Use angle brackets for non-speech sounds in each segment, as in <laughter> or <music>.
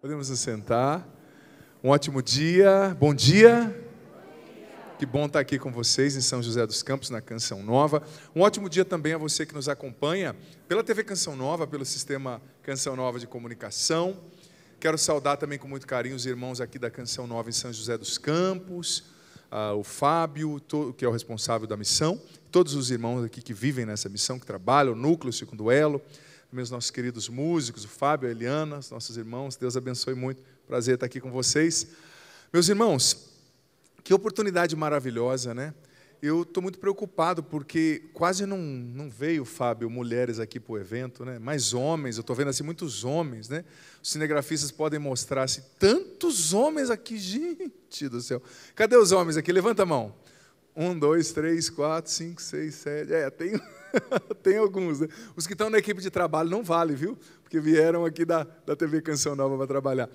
Podemos nos sentar. Um ótimo dia. Bom dia. Que bom estar aqui com vocês em São José dos Campos, na Canção Nova. Um ótimo dia também a você que nos acompanha pela TV Canção Nova, pelo sistema Canção Nova de comunicação. Quero saudar também com muito carinho os irmãos aqui da Canção Nova em São José dos Campos, ah, o Fábio, que é o responsável da missão, todos os irmãos aqui que vivem nessa missão, que trabalham, o Núcleo Secunduelo, meus nossos queridos músicos, o Fábio, a Eliana, os nossos irmãos. Deus abençoe muito. Prazer estar aqui com vocês. Meus irmãos, que oportunidade maravilhosa, né? Eu estou muito preocupado porque quase não, não veio, Fábio, mulheres aqui para o evento, né? Mais homens, eu estou vendo assim muitos homens, né? Os cinegrafistas podem mostrar se assim, tantos homens aqui, gente do céu. Cadê os homens aqui? Levanta a mão. Um, dois, três, quatro, cinco, seis, sete. É, tem. <laughs> Tem alguns, né? Os que estão na equipe de trabalho não vale, viu? Porque vieram aqui da, da TV Canção Nova para trabalhar.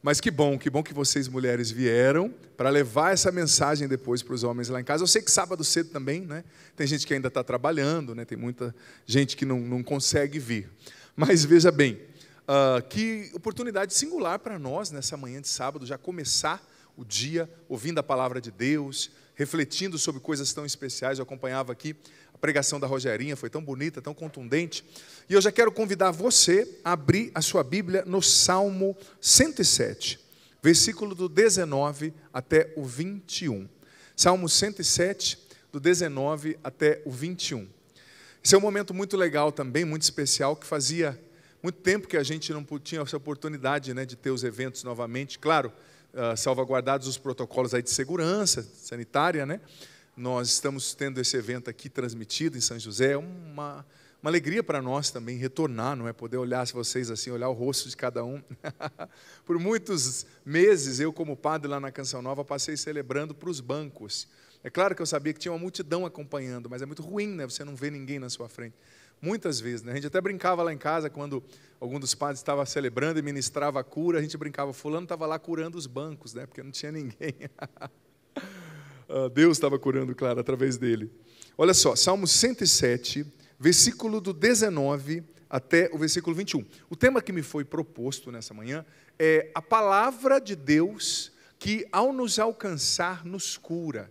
Mas que bom, que bom que vocês mulheres vieram para levar essa mensagem depois para os homens lá em casa. Eu sei que sábado cedo também, né? Tem gente que ainda está trabalhando, né? Tem muita gente que não, não consegue vir. Mas veja bem, uh, que oportunidade singular para nós nessa manhã de sábado já começar o dia ouvindo a palavra de Deus, refletindo sobre coisas tão especiais. Eu acompanhava aqui a pregação da Rogerinha, foi tão bonita, tão contundente. E eu já quero convidar você a abrir a sua Bíblia no Salmo 107, versículo do 19 até o 21. Salmo 107, do 19 até o 21. Esse é um momento muito legal também, muito especial, que fazia muito tempo que a gente não tinha essa oportunidade né, de ter os eventos novamente. Claro, ah, salvaguardados os protocolos aí de segurança sanitária, né? Nós estamos tendo esse evento aqui transmitido em São José, é uma uma alegria para nós também retornar, não é? Poder olhar vocês assim, olhar o rosto de cada um. <laughs> Por muitos meses, eu, como padre lá na Canção Nova, passei celebrando para os bancos. É claro que eu sabia que tinha uma multidão acompanhando, mas é muito ruim, né? Você não vê ninguém na sua frente muitas vezes. Né? A gente até brincava lá em casa, quando algum dos padres estava celebrando e ministrava a cura, a gente brincava, fulano estava lá curando os bancos, né? porque não tinha ninguém. <laughs> Ah, Deus estava curando, claro, através dele. Olha só, Salmo 107, versículo do 19 até o versículo 21. O tema que me foi proposto nessa manhã é a palavra de Deus que, ao nos alcançar, nos cura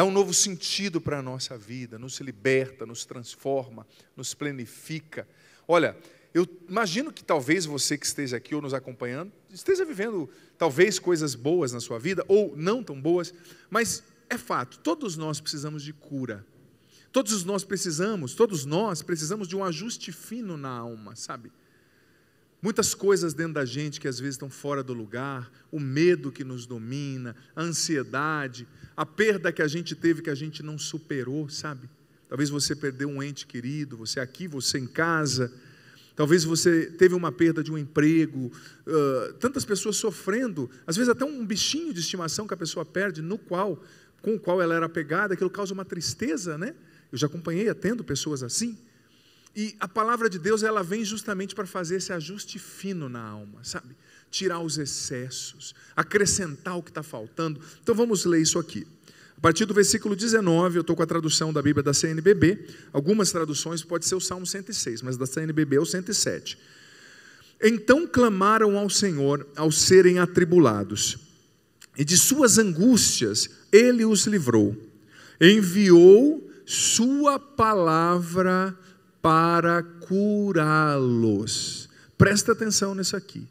dá um novo sentido para a nossa vida, nos liberta, nos transforma, nos planifica. Olha, eu imagino que talvez você que esteja aqui ou nos acompanhando esteja vivendo talvez coisas boas na sua vida ou não tão boas, mas é fato, todos nós precisamos de cura. Todos nós precisamos, todos nós precisamos de um ajuste fino na alma, sabe? Muitas coisas dentro da gente que às vezes estão fora do lugar, o medo que nos domina, a ansiedade, a perda que a gente teve que a gente não superou, sabe? Talvez você perdeu um ente querido, você é aqui, você em casa, talvez você teve uma perda de um emprego, uh, tantas pessoas sofrendo, às vezes até um bichinho de estimação que a pessoa perde, no qual, com o qual ela era apegada, aquilo causa uma tristeza, né? Eu já acompanhei, atendo pessoas assim. E a palavra de Deus, ela vem justamente para fazer esse ajuste fino na alma, sabe? Tirar os excessos, acrescentar o que está faltando. Então vamos ler isso aqui. A partir do versículo 19, eu estou com a tradução da Bíblia da CNBB. Algumas traduções pode ser o Salmo 106, mas da CNBB é o 107. Então clamaram ao Senhor ao serem atribulados, e de suas angústias ele os livrou. Enviou sua palavra para curá-los. Presta atenção nisso aqui.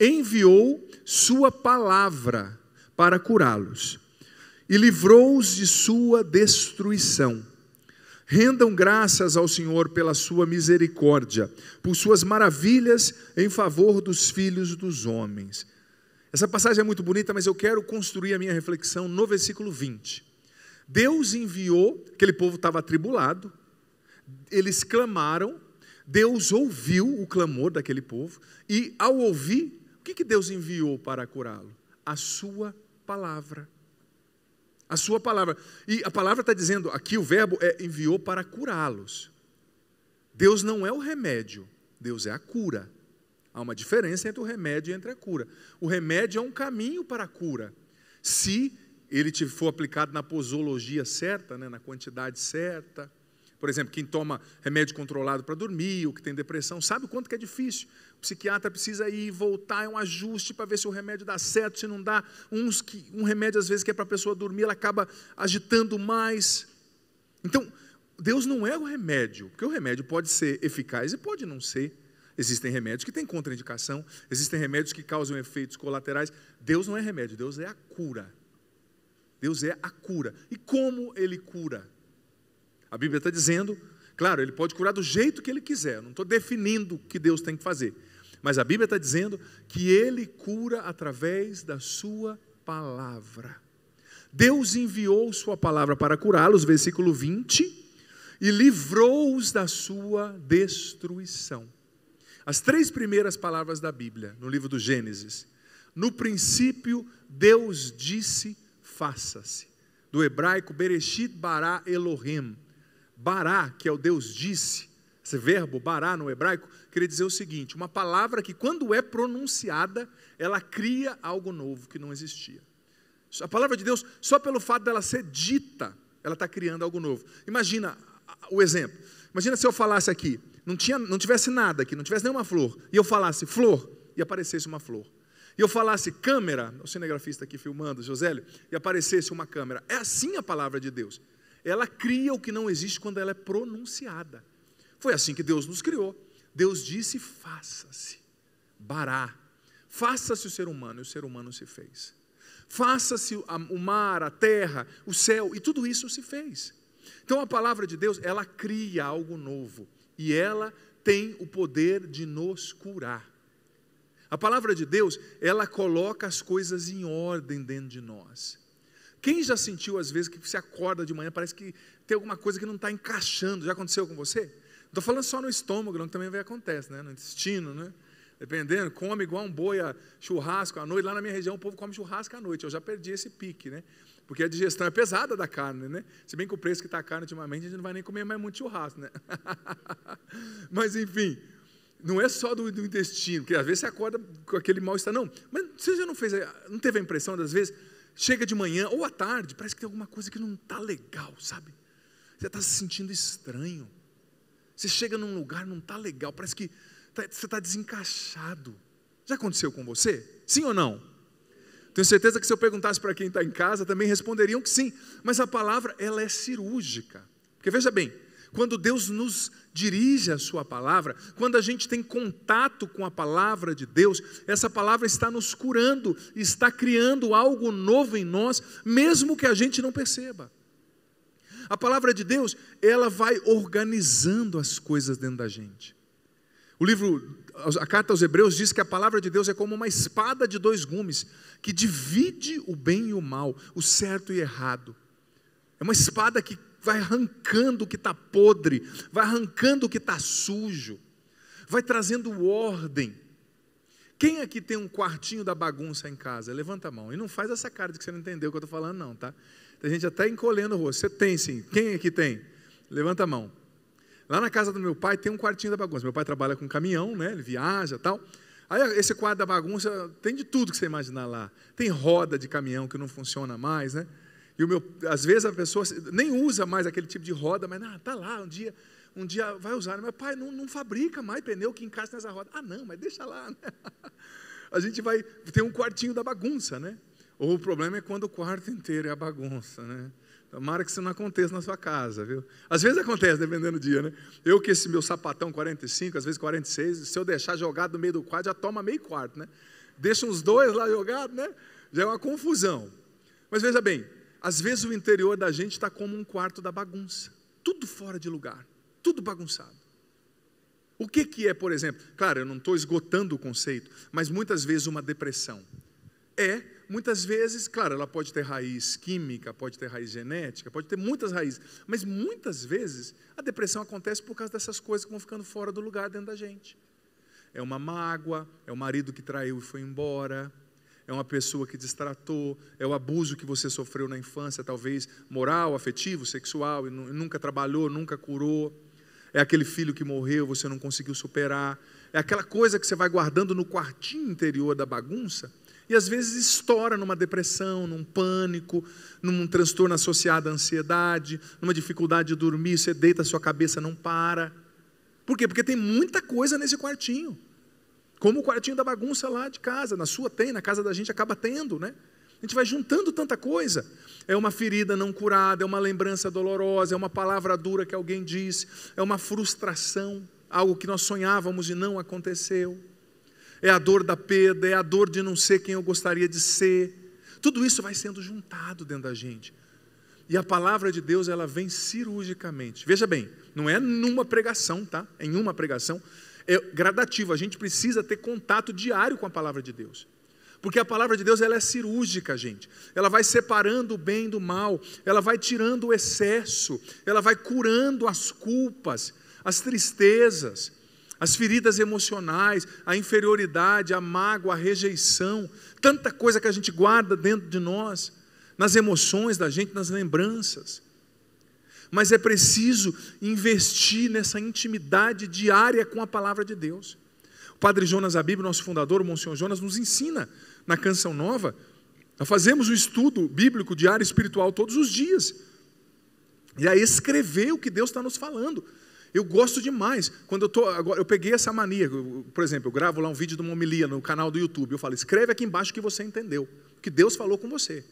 Enviou sua palavra para curá-los e livrou-os de sua destruição. Rendam graças ao Senhor pela sua misericórdia, por suas maravilhas em favor dos filhos dos homens. Essa passagem é muito bonita, mas eu quero construir a minha reflexão no versículo 20. Deus enviou, aquele povo estava atribulado, eles clamaram, Deus ouviu o clamor daquele povo, e ao ouvir, o que, que Deus enviou para curá-lo? A sua palavra. A sua palavra. E a palavra está dizendo, aqui o verbo é enviou para curá-los. Deus não é o remédio, Deus é a cura. Há uma diferença entre o remédio e entre a cura. O remédio é um caminho para a cura. Se ele for aplicado na posologia certa, né, na quantidade certa, por exemplo, quem toma remédio controlado para dormir, ou que tem depressão, sabe o quanto que é difícil. O psiquiatra precisa ir voltar, é um ajuste para ver se o remédio dá certo, se não dá. Uns que, um remédio, às vezes, que é para a pessoa dormir, ela acaba agitando mais. Então, Deus não é o remédio, porque o remédio pode ser eficaz e pode não ser. Existem remédios que têm contraindicação, existem remédios que causam efeitos colaterais. Deus não é remédio, Deus é a cura. Deus é a cura. E como Ele cura? A Bíblia está dizendo, claro, ele pode curar do jeito que ele quiser, não estou definindo o que Deus tem que fazer, mas a Bíblia está dizendo que ele cura através da sua palavra. Deus enviou sua palavra para curá-los, versículo 20, e livrou-os da sua destruição. As três primeiras palavras da Bíblia, no livro do Gênesis. No princípio, Deus disse: faça-se. Do hebraico, Bereshit bara Elohim. Bará, que é o Deus disse, esse verbo bará no hebraico, queria dizer o seguinte: uma palavra que, quando é pronunciada, ela cria algo novo que não existia. A palavra de Deus, só pelo fato dela ser dita, ela está criando algo novo. Imagina o exemplo. Imagina se eu falasse aqui, não, tinha, não tivesse nada aqui, não tivesse nenhuma flor, e eu falasse flor, e aparecesse uma flor. E eu falasse câmera, o cinegrafista aqui filmando, Josélio, e aparecesse uma câmera. É assim a palavra de Deus. Ela cria o que não existe quando ela é pronunciada. Foi assim que Deus nos criou. Deus disse: faça-se, bará, faça-se o ser humano, e o ser humano se fez. Faça-se o mar, a terra, o céu, e tudo isso se fez. Então a palavra de Deus, ela cria algo novo, e ela tem o poder de nos curar. A palavra de Deus, ela coloca as coisas em ordem dentro de nós. Quem já sentiu às vezes que você acorda de manhã, parece que tem alguma coisa que não está encaixando? Já aconteceu com você? Não estou falando só no estômago, não, que também acontece, né? no intestino, né? Dependendo, come igual um boia churrasco à noite. Lá na minha região o povo come churrasco à noite. Eu já perdi esse pique, né? Porque a digestão é pesada da carne, né? Se bem que o preço que está a carne ultimamente, a gente não vai nem comer mais muito churrasco, né? <laughs> Mas enfim, não é só do, do intestino, porque às vezes você acorda com aquele mal-estar, não. Mas você já não fez, não teve a impressão das vezes chega de manhã ou à tarde, parece que tem alguma coisa que não está legal, sabe? Você está se sentindo estranho. Você chega num lugar, não está legal, parece que tá, você está desencaixado. Já aconteceu com você? Sim ou não? Tenho certeza que se eu perguntasse para quem está em casa, também responderiam que sim. Mas a palavra, ela é cirúrgica. Porque veja bem, quando Deus nos dirige a Sua palavra, quando a gente tem contato com a palavra de Deus, essa palavra está nos curando, está criando algo novo em nós, mesmo que a gente não perceba. A palavra de Deus, ela vai organizando as coisas dentro da gente. O livro, a carta aos Hebreus diz que a palavra de Deus é como uma espada de dois gumes, que divide o bem e o mal, o certo e errado. É uma espada que vai arrancando o que está podre, vai arrancando o que está sujo, vai trazendo ordem. Quem aqui tem um quartinho da bagunça em casa? Levanta a mão. E não faz essa cara de que você não entendeu o que eu estou falando, não, tá? Tem gente até encolhendo o rosto. Você tem sim. Quem aqui tem? Levanta a mão. Lá na casa do meu pai tem um quartinho da bagunça. Meu pai trabalha com caminhão, né? Ele viaja tal. Aí esse quadro da bagunça tem de tudo que você imaginar lá. Tem roda de caminhão que não funciona mais, né? E o meu, às vezes a pessoa nem usa mais aquele tipo de roda, mas ah, tá lá, um dia, um dia vai usar. Né? Mas pai, não, não fabrica mais pneu que encaixa nessa roda. Ah, não, mas deixa lá. Né? <laughs> A gente vai ter um quartinho da bagunça, né? Ou o problema é quando o quarto inteiro é a bagunça, né? Tomara que isso não aconteça na sua casa, viu? Às vezes acontece, dependendo do dia, né? Eu que esse meu sapatão 45, às vezes 46, se eu deixar jogado no meio do quarto, já toma meio quarto, né? Deixa uns dois lá jogados, né? Já é uma confusão. Mas veja bem, às vezes o interior da gente está como um quarto da bagunça, tudo fora de lugar, tudo bagunçado. O que, que é, por exemplo? Claro, eu não estou esgotando o conceito, mas muitas vezes uma depressão. É, muitas vezes, claro, ela pode ter raiz química, pode ter raiz genética, pode ter muitas raízes, mas muitas vezes a depressão acontece por causa dessas coisas que vão ficando fora do lugar dentro da gente. É uma mágoa, é o marido que traiu e foi embora, é uma pessoa que destratou, é o abuso que você sofreu na infância, talvez moral, afetivo, sexual, e nunca trabalhou, nunca curou. É aquele filho que morreu, você não conseguiu superar. É aquela coisa que você vai guardando no quartinho interior da bagunça e às vezes estoura numa depressão, num pânico, num transtorno associado à ansiedade, numa dificuldade de dormir, você deita a sua cabeça, não para. Por quê? Porque tem muita coisa nesse quartinho. Como o quartinho da bagunça lá de casa, na sua tem, na casa da gente acaba tendo, né? A gente vai juntando tanta coisa. É uma ferida não curada, é uma lembrança dolorosa, é uma palavra dura que alguém disse, é uma frustração, algo que nós sonhávamos e não aconteceu. É a dor da perda, é a dor de não ser quem eu gostaria de ser. Tudo isso vai sendo juntado dentro da gente. E a palavra de Deus, ela vem cirurgicamente. Veja bem, não é numa pregação, tá? É em uma pregação é gradativo, a gente precisa ter contato diário com a palavra de Deus. Porque a palavra de Deus ela é cirúrgica, gente. Ela vai separando o bem do mal, ela vai tirando o excesso, ela vai curando as culpas, as tristezas, as feridas emocionais, a inferioridade, a mágoa, a rejeição, tanta coisa que a gente guarda dentro de nós, nas emoções da gente, nas lembranças mas é preciso investir nessa intimidade diária com a palavra de Deus. O Padre Jonas Abib, nosso fundador, o Monsenhor Jonas, nos ensina na Canção Nova, nós fazemos o um estudo bíblico diário espiritual todos os dias, e a escrever o que Deus está nos falando. Eu gosto demais. Quando eu tô agora, eu peguei essa mania. por exemplo, eu gravo lá um vídeo de uma homilia no canal do YouTube. Eu falo, escreve aqui embaixo o que você entendeu, o que Deus falou com você.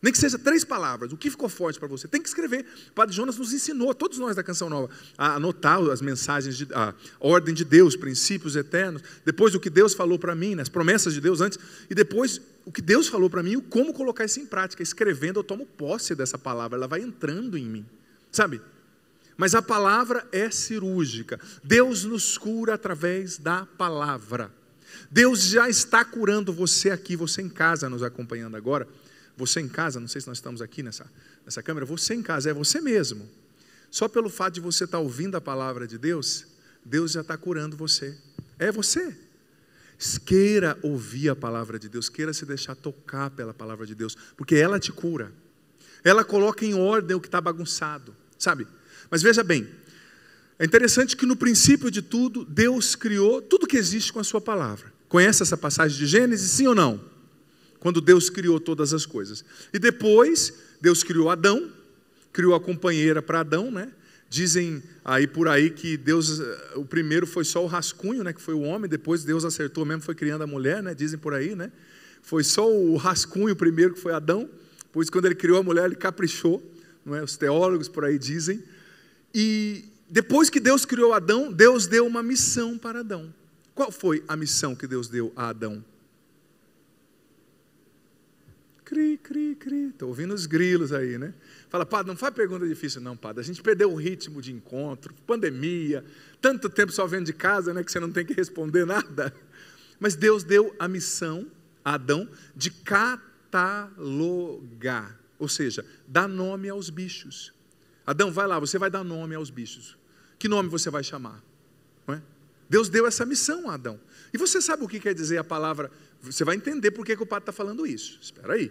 Nem que seja três palavras, o que ficou forte para você? Tem que escrever. O Padre Jonas nos ensinou, todos nós da Canção Nova, a anotar as mensagens, de, a ordem de Deus, princípios eternos, depois o que Deus falou para mim, né, as promessas de Deus antes, e depois o que Deus falou para mim e como colocar isso em prática. Escrevendo, eu tomo posse dessa palavra, ela vai entrando em mim, sabe? Mas a palavra é cirúrgica. Deus nos cura através da palavra. Deus já está curando você aqui, você em casa nos acompanhando agora você em casa, não sei se nós estamos aqui nessa, nessa câmera, você em casa, é você mesmo. Só pelo fato de você estar tá ouvindo a palavra de Deus, Deus já está curando você. É você. Queira ouvir a palavra de Deus, queira se deixar tocar pela palavra de Deus, porque ela te cura. Ela coloca em ordem o que está bagunçado, sabe? Mas veja bem, é interessante que no princípio de tudo, Deus criou tudo que existe com a sua palavra. Conhece essa passagem de Gênesis, sim ou não? quando Deus criou todas as coisas. E depois, Deus criou Adão, criou a companheira para Adão, né? Dizem aí por aí que Deus, eh, o primeiro foi só o rascunho, né, que foi o homem, depois Deus acertou mesmo, foi criando a mulher, né? Dizem por aí, né? Foi só o rascunho primeiro que foi Adão, pois quando ele criou a mulher, ele caprichou, não é? Os teólogos por aí dizem. E depois que Deus criou Adão, Deus deu uma missão para Adão. Qual foi a missão que Deus deu a Adão? Cri, cri, cri. Estou ouvindo os grilos aí, né? Fala, padre, não faz pergunta difícil, não, padre. A gente perdeu o ritmo de encontro, pandemia, tanto tempo só vendo de casa, né? Que você não tem que responder nada. Mas Deus deu a missão a Adão de catalogar, ou seja, dar nome aos bichos. Adão, vai lá, você vai dar nome aos bichos. Que nome você vai chamar? É? Deus deu essa missão a Adão. E você sabe o que quer dizer a palavra? Você vai entender por que, o papa está falando isso. Espera aí.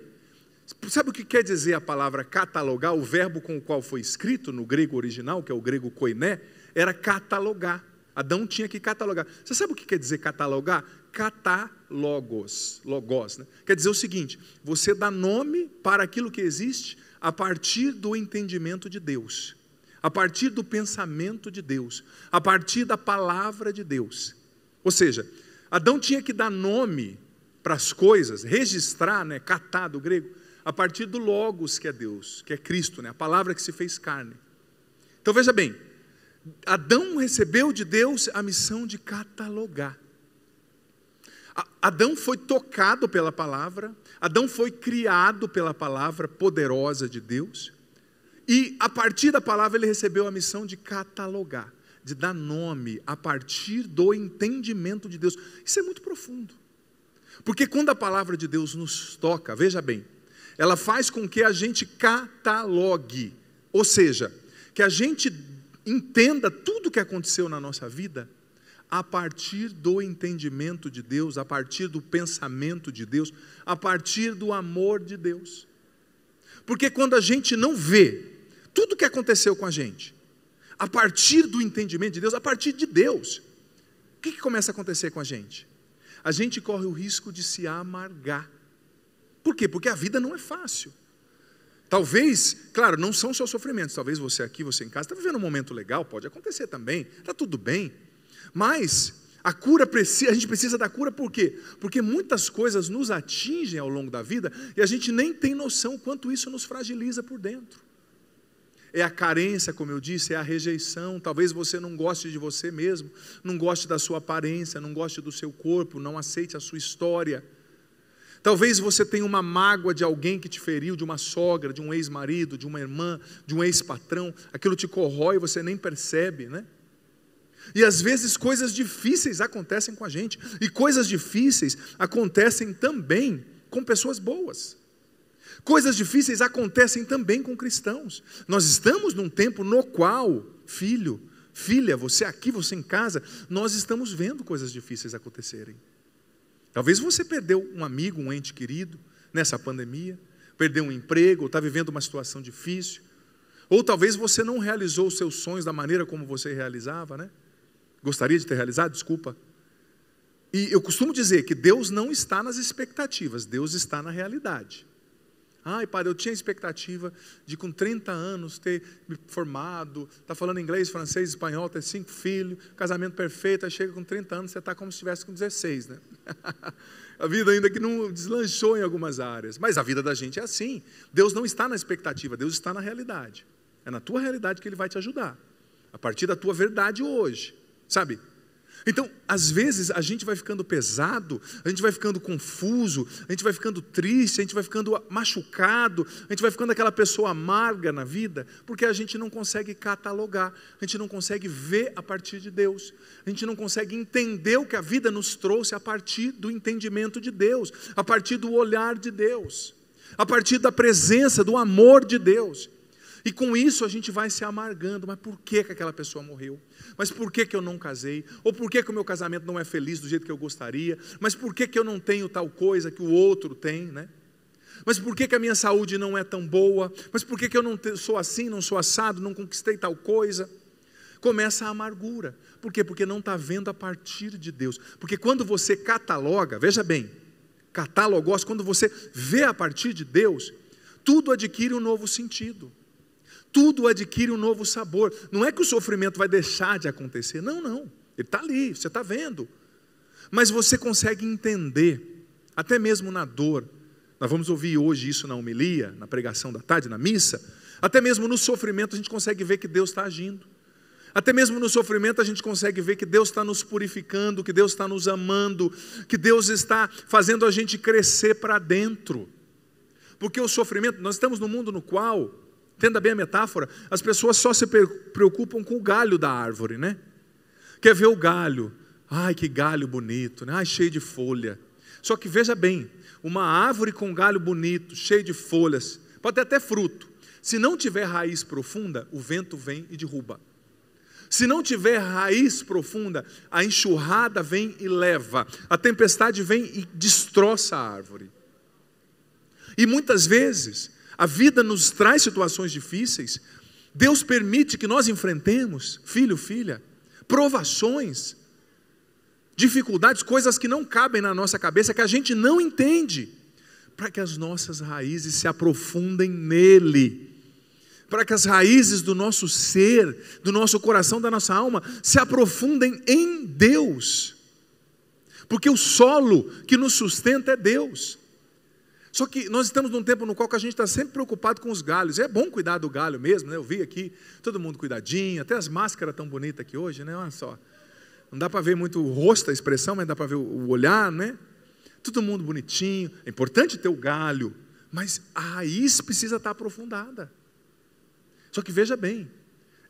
Sabe o que quer dizer a palavra catalogar? O verbo com o qual foi escrito no grego original, que é o grego koiné, era catalogar. Adão tinha que catalogar. Você sabe o que quer dizer catalogar? Catalogos, logos. Né? Quer dizer o seguinte: você dá nome para aquilo que existe a partir do entendimento de Deus, a partir do pensamento de Deus, a partir da palavra de Deus. Ou seja, Adão tinha que dar nome para as coisas, registrar, né, catar do grego, a partir do Logos, que é Deus, que é Cristo, né, a palavra que se fez carne. Então veja bem, Adão recebeu de Deus a missão de catalogar. Adão foi tocado pela palavra, Adão foi criado pela palavra poderosa de Deus, e a partir da palavra ele recebeu a missão de catalogar de dar nome a partir do entendimento de Deus. Isso é muito profundo. Porque quando a palavra de Deus nos toca, veja bem, ela faz com que a gente catalogue, ou seja, que a gente entenda tudo o que aconteceu na nossa vida a partir do entendimento de Deus, a partir do pensamento de Deus, a partir do amor de Deus. Porque quando a gente não vê tudo o que aconteceu com a gente, a partir do entendimento de Deus, a partir de Deus, o que, que começa a acontecer com a gente? A gente corre o risco de se amargar. Por quê? Porque a vida não é fácil. Talvez, claro, não são só sofrimentos. Talvez você aqui, você em casa, está vivendo um momento legal, pode acontecer também, está tudo bem. Mas a cura precisa, a gente precisa da cura por quê? Porque muitas coisas nos atingem ao longo da vida e a gente nem tem noção quanto isso nos fragiliza por dentro. É a carência, como eu disse, é a rejeição. Talvez você não goste de você mesmo, não goste da sua aparência, não goste do seu corpo, não aceite a sua história. Talvez você tenha uma mágoa de alguém que te feriu, de uma sogra, de um ex-marido, de uma irmã, de um ex-patrão. Aquilo te corrói e você nem percebe, né? E às vezes coisas difíceis acontecem com a gente, e coisas difíceis acontecem também com pessoas boas. Coisas difíceis acontecem também com cristãos. Nós estamos num tempo no qual, filho, filha, você aqui, você em casa, nós estamos vendo coisas difíceis acontecerem. Talvez você perdeu um amigo, um ente querido nessa pandemia, perdeu um emprego, ou está vivendo uma situação difícil, ou talvez você não realizou os seus sonhos da maneira como você realizava, né? Gostaria de ter realizado, desculpa. E eu costumo dizer que Deus não está nas expectativas, Deus está na realidade. Ai, padre, eu tinha expectativa de com 30 anos ter me formado, tá falando inglês, francês, espanhol, ter cinco filhos, casamento perfeito, aí chega com 30 anos, você está como se estivesse com 16, né? <laughs> a vida ainda que não deslanchou em algumas áreas, mas a vida da gente é assim. Deus não está na expectativa, Deus está na realidade. É na tua realidade que ele vai te ajudar. A partir da tua verdade hoje. Sabe? Então, às vezes, a gente vai ficando pesado, a gente vai ficando confuso, a gente vai ficando triste, a gente vai ficando machucado, a gente vai ficando aquela pessoa amarga na vida, porque a gente não consegue catalogar, a gente não consegue ver a partir de Deus, a gente não consegue entender o que a vida nos trouxe a partir do entendimento de Deus, a partir do olhar de Deus, a partir da presença, do amor de Deus. E com isso a gente vai se amargando. Mas por que, que aquela pessoa morreu? Mas por que, que eu não casei? Ou por que, que o meu casamento não é feliz do jeito que eu gostaria? Mas por que, que eu não tenho tal coisa que o outro tem? Né? Mas por que, que a minha saúde não é tão boa? Mas por que, que eu não sou assim, não sou assado, não conquistei tal coisa? Começa a amargura. Por quê? Porque não está vendo a partir de Deus. Porque quando você cataloga, veja bem, catalogos, quando você vê a partir de Deus, tudo adquire um novo sentido tudo adquire um novo sabor. Não é que o sofrimento vai deixar de acontecer, não, não. Ele está ali, você está vendo. Mas você consegue entender, até mesmo na dor. Nós vamos ouvir hoje isso na homilia, na pregação da tarde, na missa. Até mesmo no sofrimento a gente consegue ver que Deus está agindo. Até mesmo no sofrimento a gente consegue ver que Deus está nos purificando, que Deus está nos amando, que Deus está fazendo a gente crescer para dentro. Porque o sofrimento, nós estamos num mundo no qual Entenda bem a metáfora. As pessoas só se preocupam com o galho da árvore, né? Quer ver o galho? Ai, que galho bonito, né? Ai, cheio de folha. Só que veja bem, uma árvore com galho bonito, cheio de folhas, pode ter até fruto. Se não tiver raiz profunda, o vento vem e derruba. Se não tiver raiz profunda, a enxurrada vem e leva, a tempestade vem e destroça a árvore. E muitas vezes a vida nos traz situações difíceis. Deus permite que nós enfrentemos, filho, filha, provações, dificuldades, coisas que não cabem na nossa cabeça, que a gente não entende, para que as nossas raízes se aprofundem nele, para que as raízes do nosso ser, do nosso coração, da nossa alma, se aprofundem em Deus, porque o solo que nos sustenta é Deus. Só que nós estamos num tempo no qual a gente está sempre preocupado com os galhos. É bom cuidar do galho mesmo, né? Eu vi aqui todo mundo cuidadinho, até as máscaras tão bonitas aqui hoje, né? Olha só. Não dá para ver muito o rosto, a expressão, mas dá para ver o olhar, né? Todo mundo bonitinho. É importante ter o galho, mas a raiz precisa estar tá aprofundada. Só que veja bem,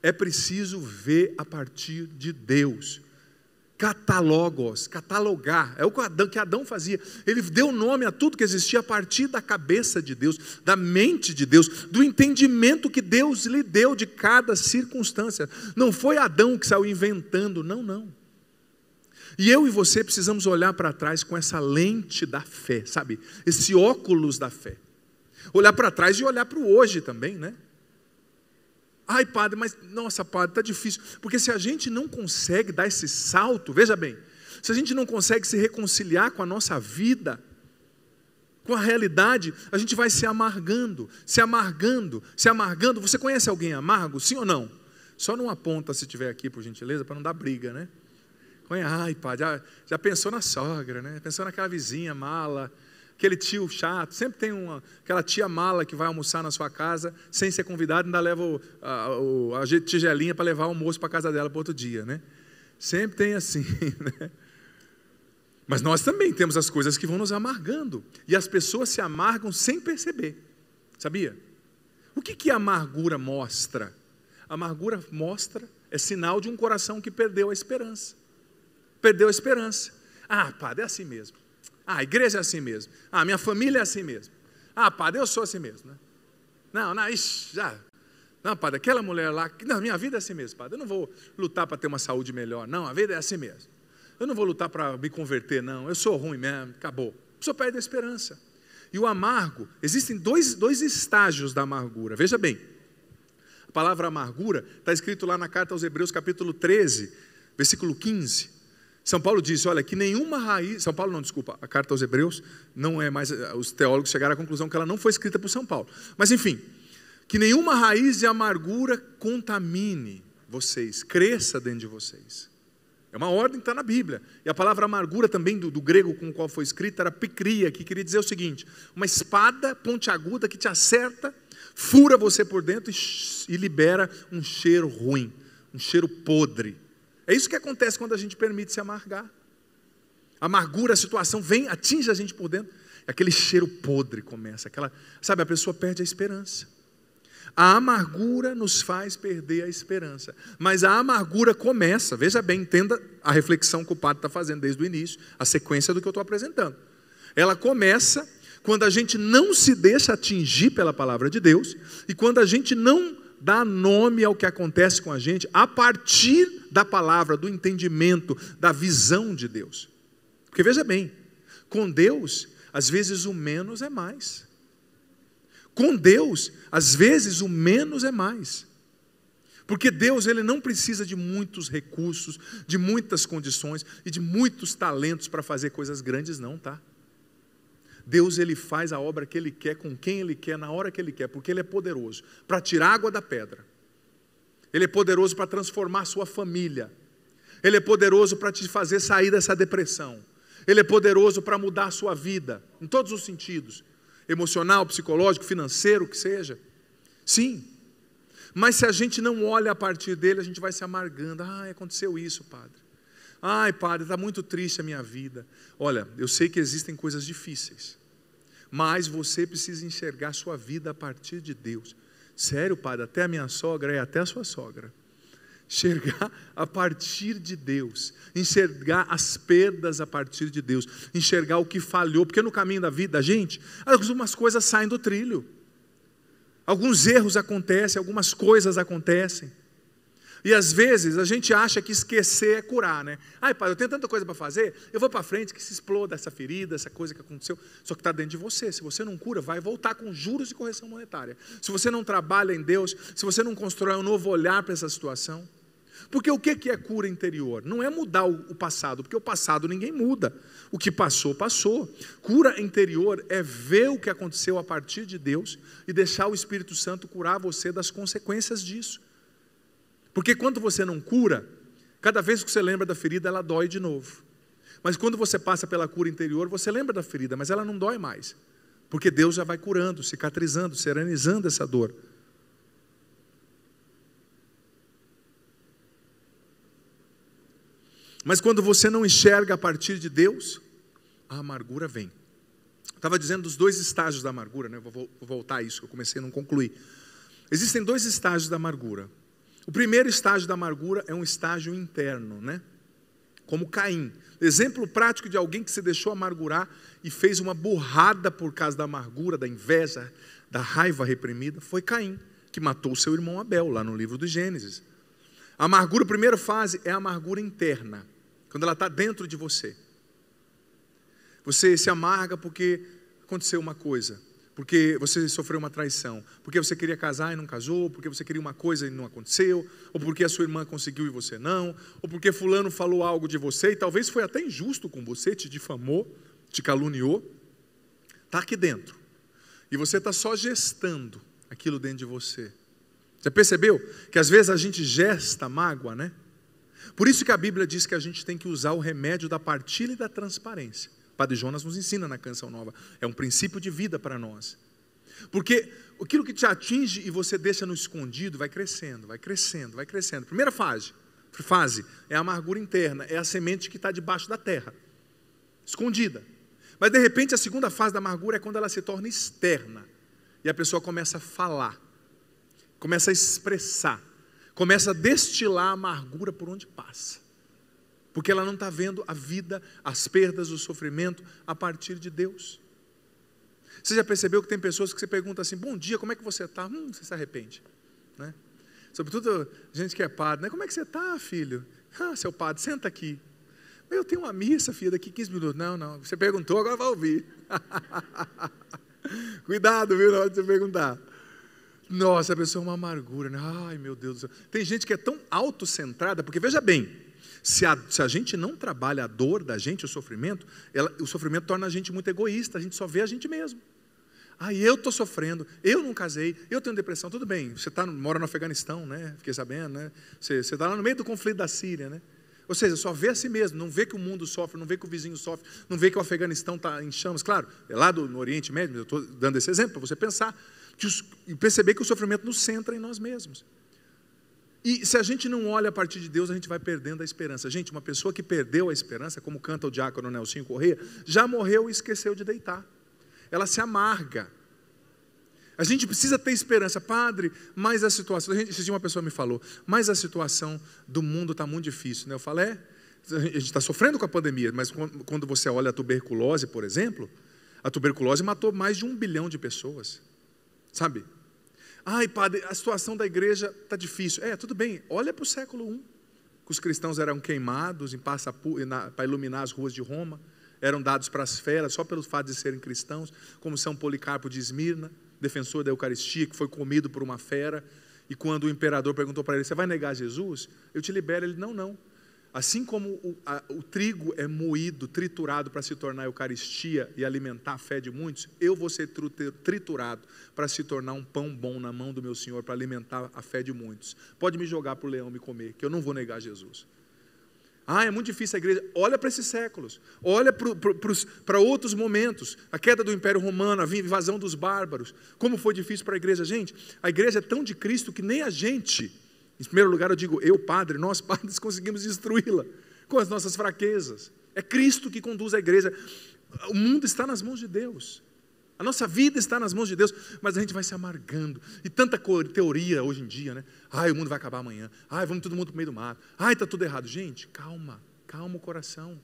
é preciso ver a partir de Deus. Catalogos, catalogar, é o que Adão, que Adão fazia. Ele deu nome a tudo que existia a partir da cabeça de Deus, da mente de Deus, do entendimento que Deus lhe deu de cada circunstância. Não foi Adão que saiu inventando, não, não. E eu e você precisamos olhar para trás com essa lente da fé, sabe? Esse óculos da fé. Olhar para trás e olhar para o hoje também, né? Ai, padre, mas nossa, padre, está difícil. Porque se a gente não consegue dar esse salto, veja bem, se a gente não consegue se reconciliar com a nossa vida, com a realidade, a gente vai se amargando, se amargando, se amargando. Você conhece alguém amargo, sim ou não? Só não aponta se tiver aqui, por gentileza, para não dar briga, né? Ai, padre, já, já pensou na sogra, né? Pensou naquela vizinha mala aquele tio chato, sempre tem uma, aquela tia mala que vai almoçar na sua casa, sem ser convidada ainda leva o, a, o, a tigelinha para levar o almoço para casa dela para outro dia, né? Sempre tem assim, <laughs> né? Mas nós também temos as coisas que vão nos amargando. E as pessoas se amargam sem perceber. Sabia? O que, que a amargura mostra? A amargura mostra, é sinal de um coração que perdeu a esperança. Perdeu a esperança. Ah, padre, é assim mesmo. Ah, a igreja é assim mesmo. Ah, minha família é assim mesmo. Ah, padre, eu sou assim mesmo. Né? Não, não, ixi, já. Não, padre, aquela mulher lá. Não, minha vida é assim mesmo, padre. Eu não vou lutar para ter uma saúde melhor. Não, a vida é assim mesmo. Eu não vou lutar para me converter, não. Eu sou ruim mesmo, acabou. A pessoa perde a esperança. E o amargo, existem dois, dois estágios da amargura. Veja bem, a palavra amargura está escrito lá na carta aos Hebreus, capítulo 13, versículo 15. São Paulo diz, olha, que nenhuma raiz, São Paulo não, desculpa, a carta aos Hebreus não é mais, eh, os teólogos chegaram à conclusão que ela não foi escrita por São Paulo. Mas enfim, que nenhuma raiz de amargura contamine vocês, cresça dentro de vocês. É uma ordem que está na Bíblia. E a palavra amargura também do, do grego com o qual foi escrita era picria, que queria dizer o seguinte: uma espada pontiaguda que te acerta, fura você por dentro e, e libera um cheiro ruim, um cheiro podre é isso que acontece quando a gente permite se amargar. A amargura, a situação vem, atinge a gente por dentro, aquele cheiro podre começa, aquela, sabe, a pessoa perde a esperança. A amargura nos faz perder a esperança. Mas a amargura começa, veja bem, entenda a reflexão que o padre está fazendo desde o início, a sequência do que eu estou apresentando. Ela começa quando a gente não se deixa atingir pela palavra de Deus e quando a gente não dá nome ao que acontece com a gente a partir da palavra, do entendimento, da visão de Deus. Porque veja bem, com Deus, às vezes o menos é mais. Com Deus, às vezes o menos é mais. Porque Deus ele não precisa de muitos recursos, de muitas condições e de muitos talentos para fazer coisas grandes, não, tá? Deus ele faz a obra que ele quer, com quem ele quer, na hora que ele quer, porque ele é poderoso para tirar água da pedra ele é poderoso para transformar sua família. Ele é poderoso para te fazer sair dessa depressão. Ele é poderoso para mudar a sua vida, em todos os sentidos: emocional, psicológico, financeiro, o que seja. Sim. Mas se a gente não olha a partir dele, a gente vai se amargando. Ah, aconteceu isso, padre. Ai, padre, está muito triste a minha vida. Olha, eu sei que existem coisas difíceis, mas você precisa enxergar sua vida a partir de Deus. Sério, padre, até a minha sogra e é, até a sua sogra. Enxergar a partir de Deus, enxergar as perdas a partir de Deus, enxergar o que falhou, porque no caminho da vida, gente, algumas coisas saem do trilho, alguns erros acontecem, algumas coisas acontecem. E às vezes a gente acha que esquecer é curar, né? Ai, pai, eu tenho tanta coisa para fazer, eu vou para frente que se exploda essa ferida, essa coisa que aconteceu. Só que está dentro de você. Se você não cura, vai voltar com juros e correção monetária. Se você não trabalha em Deus, se você não constrói um novo olhar para essa situação. Porque o que é cura interior? Não é mudar o passado, porque o passado ninguém muda. O que passou, passou. Cura interior é ver o que aconteceu a partir de Deus e deixar o Espírito Santo curar você das consequências disso. Porque quando você não cura, cada vez que você lembra da ferida, ela dói de novo. Mas quando você passa pela cura interior, você lembra da ferida, mas ela não dói mais. Porque Deus já vai curando, cicatrizando, serenizando essa dor. Mas quando você não enxerga a partir de Deus, a amargura vem. estava dizendo dos dois estágios da amargura, né? vou voltar a isso, que eu comecei e não concluí. Existem dois estágios da amargura. O primeiro estágio da amargura é um estágio interno, né? Como Caim. Exemplo prático de alguém que se deixou amargurar e fez uma burrada por causa da amargura, da inveja, da raiva reprimida, foi Caim, que matou seu irmão Abel, lá no livro do Gênesis. A amargura, a primeira fase, é a amargura interna, quando ela está dentro de você. Você se amarga porque aconteceu uma coisa, porque você sofreu uma traição, porque você queria casar e não casou, porque você queria uma coisa e não aconteceu, ou porque a sua irmã conseguiu e você não, ou porque fulano falou algo de você e talvez foi até injusto com você, te difamou, te caluniou, está aqui dentro. E você está só gestando aquilo dentro de você. Você percebeu que às vezes a gente gesta mágoa, né? Por isso que a Bíblia diz que a gente tem que usar o remédio da partilha e da transparência. Padre Jonas nos ensina na Canção Nova. É um princípio de vida para nós. Porque aquilo que te atinge e você deixa no escondido vai crescendo, vai crescendo, vai crescendo. Primeira fase, fase é a amargura interna, é a semente que está debaixo da terra, escondida. Mas de repente a segunda fase da amargura é quando ela se torna externa e a pessoa começa a falar, começa a expressar, começa a destilar a amargura por onde passa porque ela não está vendo a vida, as perdas, o sofrimento a partir de Deus. Você já percebeu que tem pessoas que você pergunta assim: Bom dia, como é que você está? Hum, você se arrepende, né? Sobretudo gente que é padre, né? Como é que você está, filho? <laughs> Ah, seu padre, senta aqui. Eu tenho uma missa, filha, daqui 15 minutos. Não, não. Você perguntou, agora vai ouvir. <laughs> Cuidado, viu, na hora de você perguntar. Nossa, a pessoa é uma amargura, né? Ai, meu Deus do céu. Tem gente que é tão autocentrada, porque veja bem, se a, se a gente não trabalha a dor da gente, o sofrimento, ela, o sofrimento torna a gente muito egoísta, a gente só vê a gente mesmo. Ah, eu estou sofrendo, eu não casei, eu tenho depressão. Tudo bem, você tá, mora no Afeganistão, né? Fiquei sabendo, né? Você está lá no meio do conflito da Síria, né? Ou seja, só vê a si mesmo, não vê que o mundo sofre, não vê que o vizinho sofre, não vê que o Afeganistão está em chamas. Claro, é lá do, no Oriente Médio, eu estou dando esse exemplo para você pensar e perceber que o sofrimento nos centra em nós mesmos. E se a gente não olha a partir de Deus, a gente vai perdendo a esperança. Gente, uma pessoa que perdeu a esperança, como canta o diácono Nelson Correia, já morreu e esqueceu de deitar. Ela se amarga. A gente precisa ter esperança, padre, mas a situação. Esse dia uma pessoa me falou, mas a situação do mundo está muito difícil. Né? Eu falei, é, a gente está sofrendo com a pandemia, mas quando você olha a tuberculose, por exemplo, a tuberculose matou mais de um bilhão de pessoas. Sabe? Ai, padre, a situação da igreja está difícil. É, tudo bem, olha para o século I, que os cristãos eram queimados para iluminar as ruas de Roma, eram dados para as feras só pelo fato de serem cristãos, como São Policarpo de Esmirna, defensor da Eucaristia, que foi comido por uma fera, e quando o imperador perguntou para ele, você vai negar Jesus? Eu te libero. Ele, não, não, Assim como o, a, o trigo é moído, triturado para se tornar Eucaristia e alimentar a fé de muitos, eu vou ser triturado para se tornar um pão bom na mão do meu Senhor, para alimentar a fé de muitos. Pode me jogar para o leão me comer, que eu não vou negar Jesus. Ah, é muito difícil a igreja. Olha para esses séculos, olha para, para outros momentos, a queda do Império Romano, a invasão dos bárbaros. Como foi difícil para a igreja. Gente, a igreja é tão de Cristo que nem a gente em primeiro lugar, eu digo, eu, padre, nós, <laughs> padres, conseguimos destruí-la com as nossas fraquezas. É Cristo que conduz a igreja. O mundo está nas mãos de Deus. A nossa vida está nas mãos de Deus, mas a gente vai se amargando. E tanta teoria hoje em dia, né? Ai, o mundo vai acabar amanhã. Ai, vamos todo mundo para o meio do mato. Ai, está tudo errado. Gente, calma, calma o coração.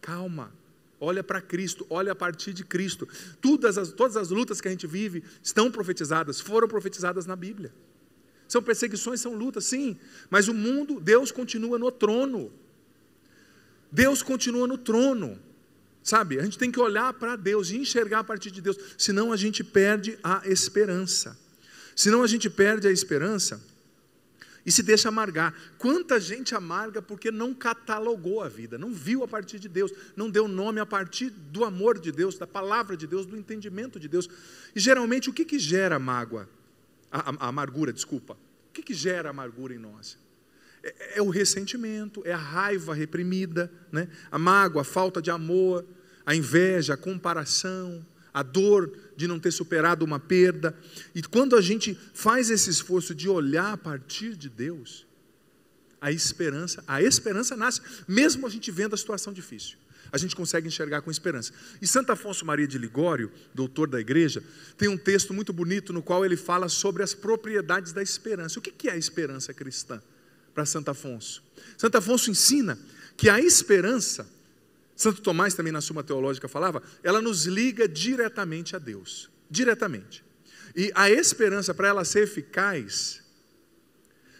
Calma. Olha para Cristo, olha a partir de Cristo. Todas as, todas as lutas que a gente vive estão profetizadas, foram profetizadas na Bíblia são perseguições, são lutas, sim, mas o mundo, Deus continua no trono. Deus continua no trono. Sabe, a gente tem que olhar para Deus e enxergar a partir de Deus, senão a gente perde a esperança. Senão a gente perde a esperança e se deixa amargar. Quanta gente amarga porque não catalogou a vida, não viu a partir de Deus, não deu nome a partir do amor de Deus, da palavra de Deus, do entendimento de Deus. E geralmente o que, que gera mágoa? a, a amargura, desculpa. O que, que gera amargura em nós? É, é, o ressentimento, é a raiva reprimida, né? a mágoa, a falta de amor, a inveja, a comparação, a dor de não ter superado uma perda. E quando a gente faz esse esforço de olhar a partir de Deus, a esperança, a esperança nasce, mesmo a gente vendo a situação difícil a gente consegue enxergar com esperança. E Santo Afonso Maria de Ligório, doutor da igreja, tem um texto muito bonito no qual ele fala sobre as propriedades da esperança. O que é a esperança cristã para Santo Afonso? Santo Afonso ensina que a esperança, Santo Tomás também na Suma Teológica falava, ela nos liga diretamente a Deus, diretamente. E a esperança, para ela ser eficaz,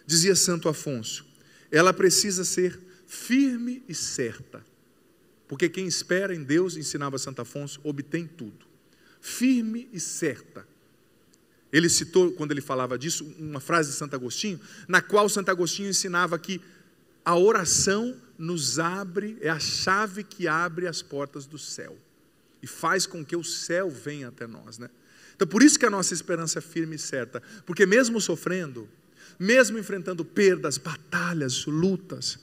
dizia Santo Afonso, ela precisa ser firme e certa. Porque quem espera em Deus, ensinava Santo Afonso, obtém tudo. Firme e certa. Ele citou, quando ele falava disso, uma frase de Santo Agostinho, na qual Santo Agostinho ensinava que a oração nos abre, é a chave que abre as portas do céu e faz com que o céu venha até nós, né? Então, por isso que a nossa esperança é firme e certa, porque mesmo sofrendo, mesmo enfrentando perdas, batalhas, lutas,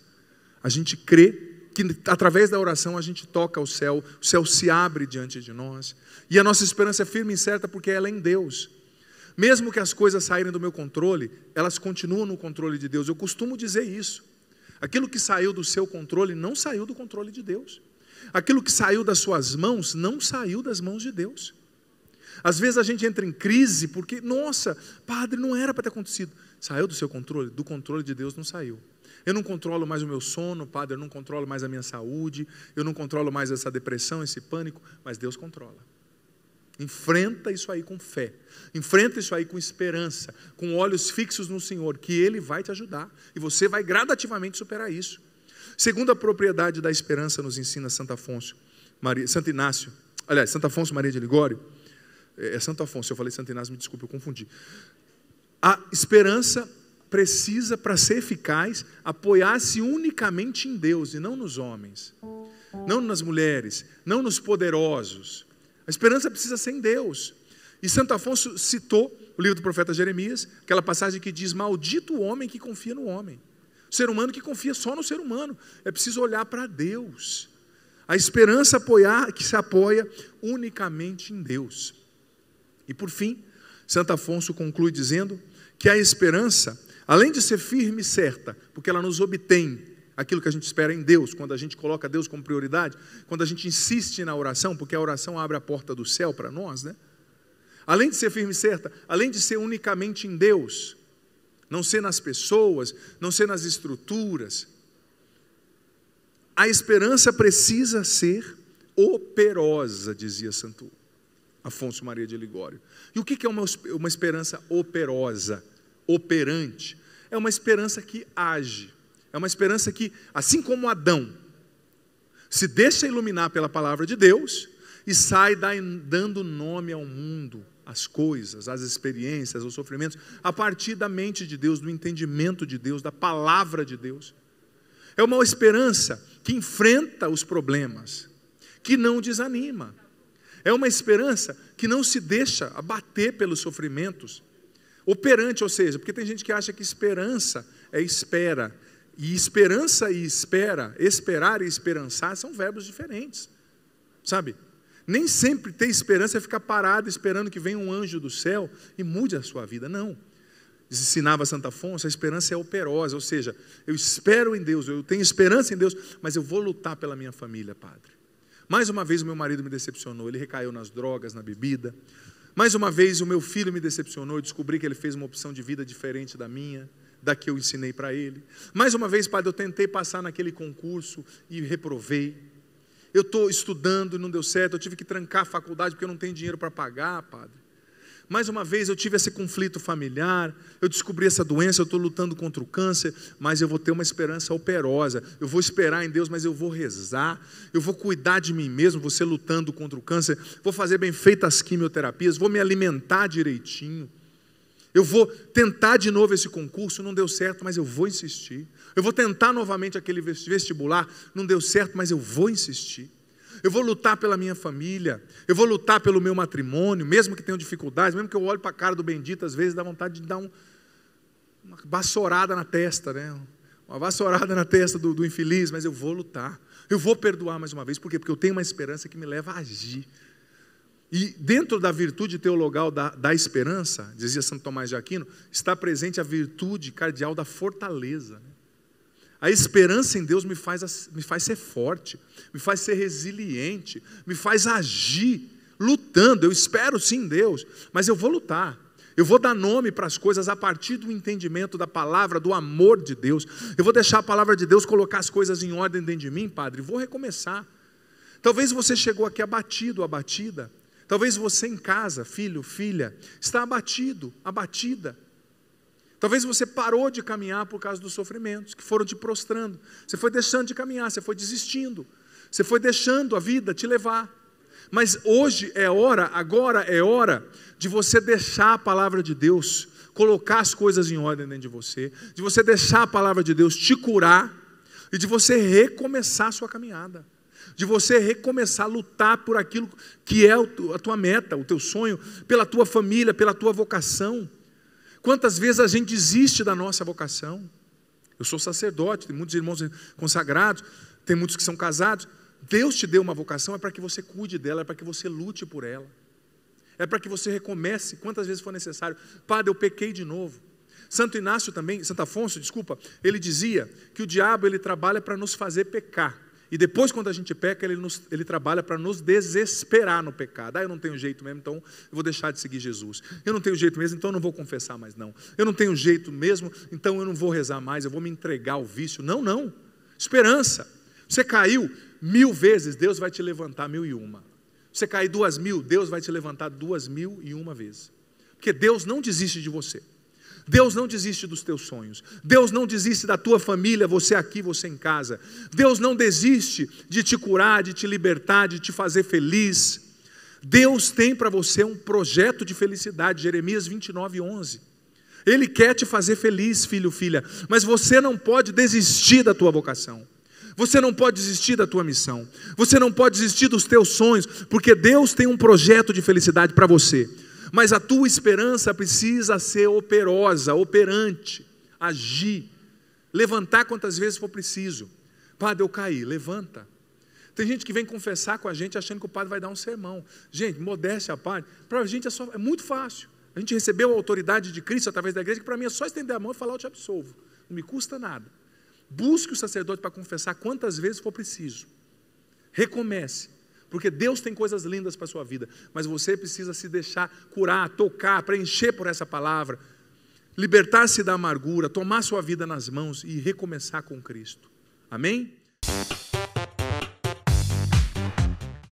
a gente crê que através da oração a gente toca o céu, o céu se abre diante de nós. E a nossa esperança é firme e certa porque ela é em Deus. Mesmo que as coisas saírem do meu controle, elas continuam no controle de Deus. Eu costumo dizer isso. Aquilo que saiu do seu controle não saiu do controle de Deus. Aquilo que saiu das suas mãos não saiu das mãos de Deus. Às vezes a gente entra em crise porque, nossa, padre, não era para ter acontecido. Saiu do seu controle? Do controle de Deus não saiu. Eu não controlo mais o meu sono, Padre, eu não controlo mais a minha saúde, eu não controlo mais essa depressão, esse pânico, mas Deus controla. Enfrenta isso aí com fé, enfrenta isso aí com esperança, com olhos fixos no Senhor, que Ele vai te ajudar e você vai gradativamente superar isso. Segunda propriedade da esperança nos ensina Santo Afonso, Maria, Santo Inácio, aliás, Santo Afonso Maria de Ligório, é, é Santo Afonso, eu falei Santo Inácio, me desculpe, eu confundi. A esperança precisa, para ser eficaz, apoiar-se unicamente em Deus e não nos homens, não nas mulheres, não nos poderosos. A esperança precisa ser em Deus. E Santo Afonso citou o livro do profeta Jeremias, aquela passagem que diz: Maldito o homem que confia no homem. O ser humano que confia só no ser humano. É preciso olhar para Deus. A esperança apoiar, que se apoia unicamente em Deus. E por fim, Santo Afonso conclui dizendo que a esperança Além de ser firme e certa, porque ela nos obtém aquilo que a gente espera em Deus, quando a gente coloca Deus como prioridade, quando a gente insiste na oração, porque a oração abre a porta do céu para nós, né? Além de ser firme e certa, além de ser unicamente em Deus, não ser nas pessoas, não ser nas estruturas, a esperança precisa ser operosa, dizia Santo Afonso Maria de Ligório. E o que é uma, uma esperança operosa? operante, é uma esperança que age, é uma esperança que, assim como Adão, se deixa iluminar pela palavra de Deus e sai dando nome ao mundo, às coisas, às experiências, aos sofrimentos, a partir da mente de Deus, do entendimento de Deus, da palavra de Deus. É uma esperança que enfrenta os problemas, que não desanima. É uma esperança que não se deixa abater pelos sofrimentos, Operante, ou seja, porque tem gente que acha que esperança é espera. E esperança e espera, esperar e esperançar são verbos diferentes. Sabe? Nem sempre ter esperança é ficar parado esperando que venha um anjo do céu e mude a sua vida. Não. Ensinava Santa Afonso, a esperança é operosa, ou seja, eu espero em Deus, eu tenho esperança em Deus, mas eu vou lutar pela minha família, padre. Mais uma vez o meu marido me decepcionou, ele recaiu nas drogas, na bebida, mais uma vez, o meu filho me decepcionou, descobri que ele fez uma opção de vida diferente da minha, da que eu ensinei para ele. Mais uma vez, padre, eu tentei passar naquele concurso e reprovei. Eu estou estudando e não deu certo, eu tive que trancar a faculdade porque eu não tenho dinheiro para pagar, padre mais uma vez eu tive esse conflito familiar, eu descobri essa doença, eu estou lutando contra o câncer, mas eu vou ter uma esperança operosa, eu vou esperar em Deus, mas eu vou rezar, eu vou cuidar de mim mesmo, você lutando contra o câncer, vou fazer bem feitas quimioterapias, vou me alimentar direitinho. Eu vou tentar de novo esse concurso, não deu certo, mas eu vou insistir. Eu vou tentar novamente aquele vestibular, não deu certo, mas eu vou insistir eu vou lutar pela minha família, eu vou lutar pelo meu matrimônio, mesmo que tenham dificuldades, mesmo que eu olhe para a cara do bendito, às vezes dá vontade de dar um, uma vassourada na testa, né? uma vassourada na testa do, do infeliz, mas eu vou lutar, eu vou perdoar mais uma vez, por quê? Porque eu tenho uma esperança que me leva a agir. E dentro da virtude teologal da, da esperança, dizia Santo Tomás de Aquino, está presente a virtude cardeal da fortaleza. Né? A esperança em Deus me faz, me faz ser forte, me faz ser resiliente, me faz agir, lutando. Eu espero sim em Deus, mas eu vou lutar. Eu vou dar nome para as coisas a partir do entendimento da palavra, do amor de Deus. Eu vou deixar a palavra de Deus colocar as coisas em ordem dentro de mim, Padre. Vou recomeçar. Talvez você chegou aqui abatido, abatida. Talvez você em casa, filho, filha, está abatido, abatida. Talvez você parou de caminhar por causa dos sofrimentos que foram te prostrando. Você foi deixando de caminhar, você foi desistindo. Você foi deixando a vida te levar. Mas hoje é hora, agora é hora de você deixar a palavra de Deus colocar as coisas em ordem dentro de você, de você deixar a palavra de Deus te curar e de você recomeçar a sua caminhada. De você recomeçar a lutar por aquilo que é a tua meta, o teu sonho, pela tua família, pela tua vocação. Quantas vezes a gente desiste da nossa vocação? Eu sou sacerdote, tem muitos irmãos consagrados, tem muitos que são casados. Deus te deu uma vocação, é para que você cuide dela, é para que você lute por ela. É para que você recomece quantas vezes for necessário. Padre, eu pequei de novo. Santo Inácio também, Santo Afonso, desculpa, ele dizia que o diabo ele trabalha para nos fazer pecar. E depois, quando a gente peca, ele, nos, ele trabalha para nos desesperar no pecado. Ah, eu não tenho jeito mesmo, então eu vou deixar de seguir Jesus. Eu não tenho jeito mesmo, então eu não vou confessar mais, não. Eu não tenho jeito mesmo, então eu não vou rezar mais, eu vou me entregar ao vício. Não, não. Esperança. Você caiu mil vezes, Deus vai te levantar mil e uma. Você cair duas mil, Deus vai te levantar duas mil e uma vezes. Porque Deus não desiste de você. Deus não desiste dos teus sonhos. Deus não desiste da tua família, você aqui, você em casa. Deus não desiste de te curar, de te libertar, de te fazer feliz. Deus tem para você um projeto de felicidade, Jeremias 29, 11. Ele quer te fazer feliz, filho, filha, mas você não pode desistir da tua vocação. Você não pode desistir da tua missão. Você não pode desistir dos teus sonhos, porque Deus tem um projeto de felicidade para você. Mas a tua esperança precisa ser operosa, operante, agir, levantar quantas vezes for preciso. Padre, eu caí, levanta. Tem gente que vem confessar com a gente achando que o padre vai dar um sermão. Gente, modéstia à parte, para a gente é, só, é muito fácil. A gente recebeu a autoridade de Cristo através da igreja, que para mim é só estender a mão e falar, eu te absolvo. Não me custa nada. Busque o sacerdote para confessar quantas vezes for preciso. Recomece porque Deus tem coisas lindas para a sua vida, mas você precisa se deixar curar, tocar, preencher por essa palavra, libertar-se da amargura, tomar sua vida nas mãos e recomeçar com Cristo. Amém?